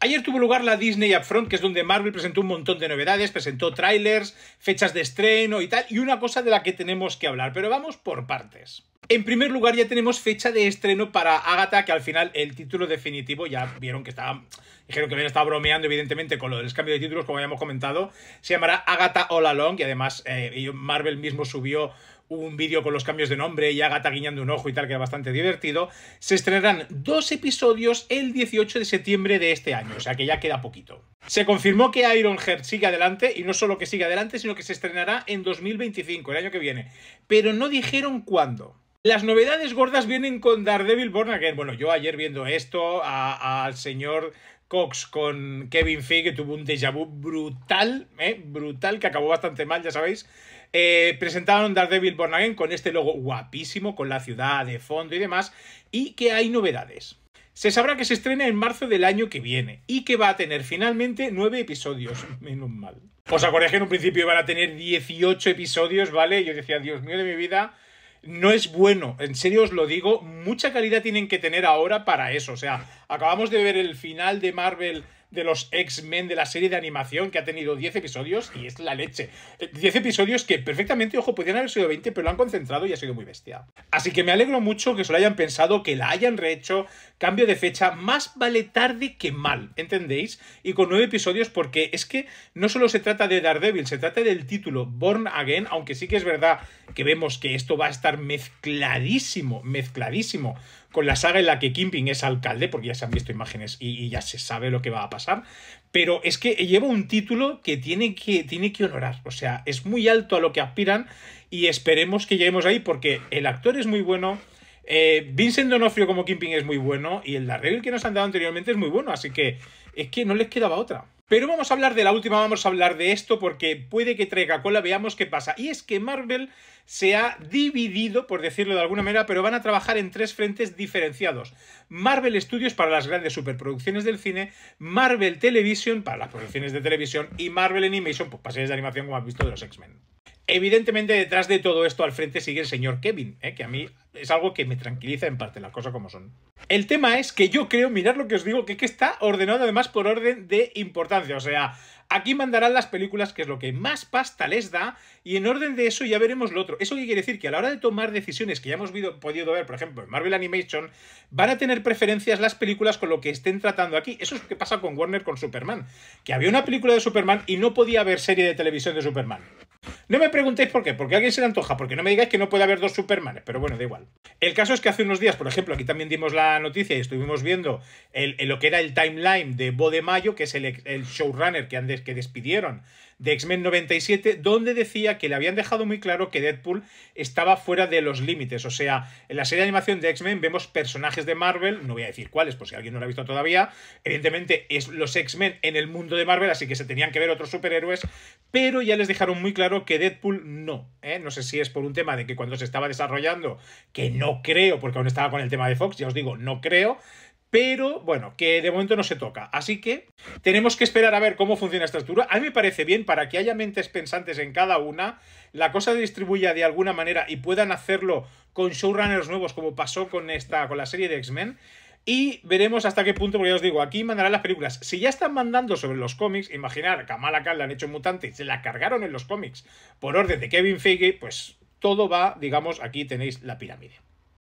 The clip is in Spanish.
Ayer tuvo lugar la Disney Upfront, que es donde Marvel presentó un montón de novedades, presentó trailers, fechas de estreno y tal, y una cosa de la que tenemos que hablar, pero vamos por partes. En primer lugar, ya tenemos fecha de estreno para Agatha, que al final el título definitivo, ya vieron que estaba, dijeron que bien estaba bromeando, evidentemente, con lo del cambio de títulos, como ya hemos comentado, se llamará Agatha All Along, y además eh, Marvel mismo subió un vídeo con los cambios de nombre y Agatha guiñando un ojo y tal, que era bastante divertido. Se estrenarán dos episodios el 18 de septiembre de este año, o sea que ya queda poquito. Se confirmó que Iron Heart sigue adelante, y no solo que sigue adelante, sino que se estrenará en 2025, el año que viene, pero no dijeron cuándo. Las novedades gordas vienen con Daredevil Born Again. Bueno, yo ayer viendo esto al señor Cox con Kevin Feige, que tuvo un déjà vu brutal, eh, brutal, que acabó bastante mal, ya sabéis. Eh, presentaron Daredevil Born Again con este logo guapísimo, con la ciudad de fondo y demás, y que hay novedades. Se sabrá que se estrena en marzo del año que viene y que va a tener finalmente nueve episodios. Menos mal. ¿Os acordáis que en un principio iban a tener 18 episodios, ¿vale? Yo decía, Dios mío de mi vida, no es bueno. En serio os lo digo, mucha calidad tienen que tener ahora para eso. O sea, acabamos de ver el final de Marvel de los X-Men de la serie de animación que ha tenido 10 episodios y es la leche. 10 eh, episodios que perfectamente, ojo, pudieran haber sido 20, pero lo han concentrado y ha sido muy bestia. Así que me alegro mucho que se lo hayan pensado, que la hayan rehecho. Cambio de fecha, más vale tarde que mal, ¿entendéis? Y con 9 episodios porque es que no solo se trata de Daredevil, se trata del título Born Again, aunque sí que es verdad que vemos que esto va a estar mezcladísimo, mezcladísimo con la saga en la que Kimping es alcalde, porque ya se han visto imágenes y, y ya se sabe lo que va a pasar pero es que lleva un título que tiene que, tiene que honorar. O sea, es muy alto a lo que aspiran y esperemos que lleguemos ahí porque el actor es muy bueno. Eh, Vincent Donofrio como Kimping es muy bueno y el Darrell que nos han dado anteriormente es muy bueno, así que es que no les quedaba otra. Pero vamos a hablar de la última, vamos a hablar de esto porque puede que traiga cola, veamos qué pasa. Y es que Marvel se ha dividido, por decirlo de alguna manera, pero van a trabajar en tres frentes diferenciados. Marvel Studios para las grandes superproducciones del cine, Marvel Television para las producciones de televisión y Marvel Animation, pues para series de animación como has visto de los X-Men. Evidentemente, detrás de todo esto al frente sigue el señor Kevin, ¿eh? que a mí es algo que me tranquiliza en parte, las cosas como son. El tema es que yo creo, mirad lo que os digo, que, que está ordenado además por orden de importancia. O sea, aquí mandarán las películas, que es lo que más pasta les da, y en orden de eso ya veremos lo otro. ¿Eso quiere decir? Que a la hora de tomar decisiones que ya hemos podido ver, por ejemplo, en Marvel Animation, van a tener preferencias las películas con lo que estén tratando aquí. Eso es lo que pasa con Warner con Superman, que había una película de Superman y no podía haber serie de televisión de Superman. No me preguntéis por qué, porque a alguien se le antoja, porque no me digáis que no puede haber dos Supermanes, pero bueno, da igual. El caso es que hace unos días, por ejemplo, aquí también dimos la noticia y estuvimos viendo el, lo que era el timeline de Bo de Mayo, que es el, showrunner que, que despidieron de X-Men 97, donde decía que le habían dejado muy claro que Deadpool estaba fuera de los límites. O sea, en la serie de animación de X-Men vemos personajes de Marvel, no voy a decir cuáles, por si alguien no lo ha visto todavía. Evidentemente, es los X-Men en el mundo de Marvel, así que se tenían que ver otros superhéroes, pero ya les dejaron muy claro que Deadpool no. ¿eh? No sé si es por un tema de que cuando se estaba desarrollando, que no creo, porque aún estaba con el tema de Fox, ya os digo, no creo pero bueno, que de momento no se toca. Así que tenemos que esperar a ver cómo funciona esta estructura. A mí me parece bien para que haya mentes pensantes en cada una, la cosa se distribuya de alguna manera y puedan hacerlo con showrunners nuevos, como pasó con esta, con la serie de X-Men. Y veremos hasta qué punto, porque ya os digo, aquí mandarán las películas. Si ya están mandando sobre los cómics, imaginar que a la la han hecho mutante y se la cargaron en los cómics por orden de Kevin Feige, pues todo va, digamos, aquí tenéis la pirámide.